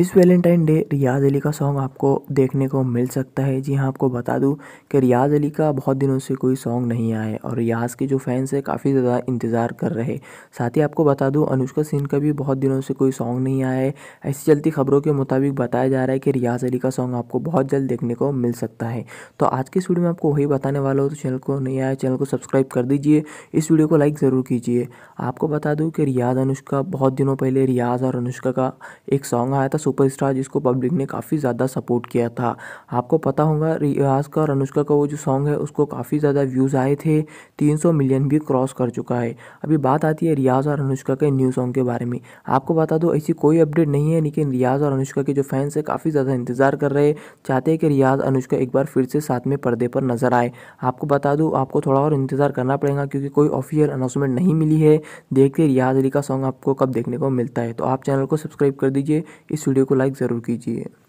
इस Valentine day रियाज़ अली का song आपको देखने को मिल सकता है जी हाँ आपको बता दूँ कि रियाज़ अली का बहुत दिनों से कोई सॉन्ग नहीं आया है और रियाज़ के जो फैंस हैं काफ़ी ज़्यादा इंतज़ार कर रहे साथ ही आपको बता दूँ अनुष्का सिंह का भी बहुत दिनों से कोई सॉन्ग नहीं आया है ऐसी चलती खबरों के मुताबिक बताया जा रहा है कि रियाज़ अली का सॉन्ग आपको बहुत जल्द देखने को मिल सकता है तो आज के इस वीडियो में आपको वही बताने वाला हो तो चैनल को नहीं आया चैनल को सब्सक्राइब कर दीजिए इस वीडियो को लाइक ज़रूर कीजिए आपको बता दूँ कि रियाज़ अनुष्का बहुत दिनों पहले रियाज़ और अनुष्का का एक सॉन्ग आया था सुपरस्टार जिसको पब्लिक ने काफ़ी ज़्यादा सपोर्ट किया था आपको पता होगा रियाज का और अनुष्का का वो जो सॉन्ग है उसको काफ़ी ज़्यादा व्यूज़ आए थे 300 मिलियन भी क्रॉस कर चुका है अभी बात आती है रियाज और अनुष्का के न्यू सॉन्ग के बारे में आपको बता दो ऐसी कोई अपडेट नहीं है लेकिन रियाज और अनुष्का के जो फैंस हैं काफ़ी ज़्यादा इंतज़ार कर रहे हैं चाहते हैं कि रियाज अनुष्का एक बार फिर से साथ में पर्दे पर नजर आए आपको बता दूँ आपको थोड़ा और इंतज़ार करना पड़ेगा क्योंकि कोई ऑफिशियल अनाउंसमेंट नहीं मिली है देखते रियाज अली का सॉन्ग आपको कब देखने को मिलता है तो आप चैनल को सब्सक्राइब कर दीजिए इस वीडियो को लाइक ज़रूर कीजिए